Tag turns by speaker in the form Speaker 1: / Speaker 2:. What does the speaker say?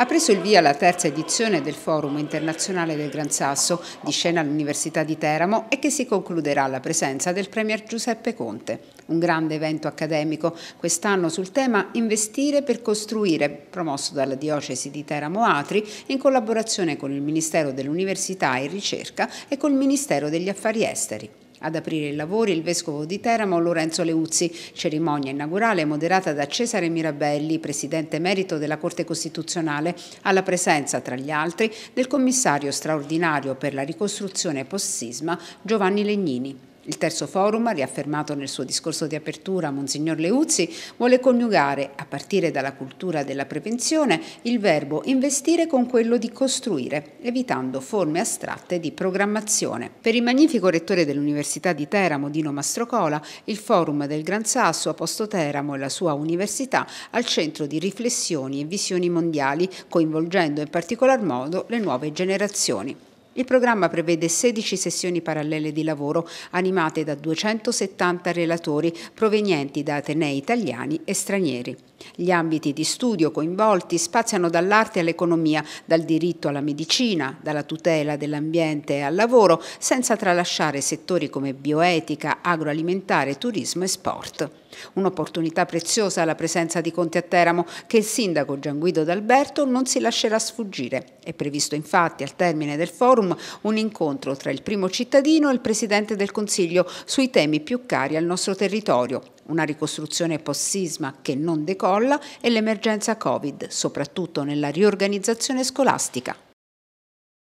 Speaker 1: Ha preso il via la terza edizione del Forum internazionale del Gran Sasso, di scena all'Università di Teramo e che si concluderà alla presenza del Premier Giuseppe Conte. Un grande evento accademico, quest'anno sul tema Investire per costruire, promosso dalla Diocesi di Teramo Atri in collaborazione con il Ministero dell'Università e Ricerca e col Ministero degli Affari Esteri. Ad aprire i lavori il vescovo di Teramo Lorenzo Leuzzi, cerimonia inaugurale moderata da Cesare Mirabelli, presidente emerito della Corte Costituzionale, alla presenza, tra gli altri, del commissario straordinario per la ricostruzione post-sisma Giovanni Legnini. Il terzo forum, riaffermato nel suo discorso di apertura Monsignor Leuzzi, vuole coniugare, a partire dalla cultura della prevenzione, il verbo investire con quello di costruire, evitando forme astratte di programmazione. Per il magnifico rettore dell'Università di Teramo, Dino Mastrocola, il forum del Gran Sasso ha posto Teramo e la sua università al centro di riflessioni e visioni mondiali, coinvolgendo in particolar modo le nuove generazioni. Il programma prevede 16 sessioni parallele di lavoro animate da 270 relatori provenienti da atenei italiani e stranieri. Gli ambiti di studio coinvolti spaziano dall'arte all'economia, dal diritto alla medicina, dalla tutela dell'ambiente e al lavoro, senza tralasciare settori come bioetica, agroalimentare, turismo e sport. Un'opportunità preziosa la presenza di Conte a Teramo che il sindaco Gian Guido D'Alberto non si lascerà sfuggire. È previsto infatti al termine del forum un incontro tra il primo cittadino e il presidente del Consiglio sui temi più cari al nostro territorio, una ricostruzione post-sisma che non decolla e l'emergenza Covid, soprattutto nella riorganizzazione scolastica.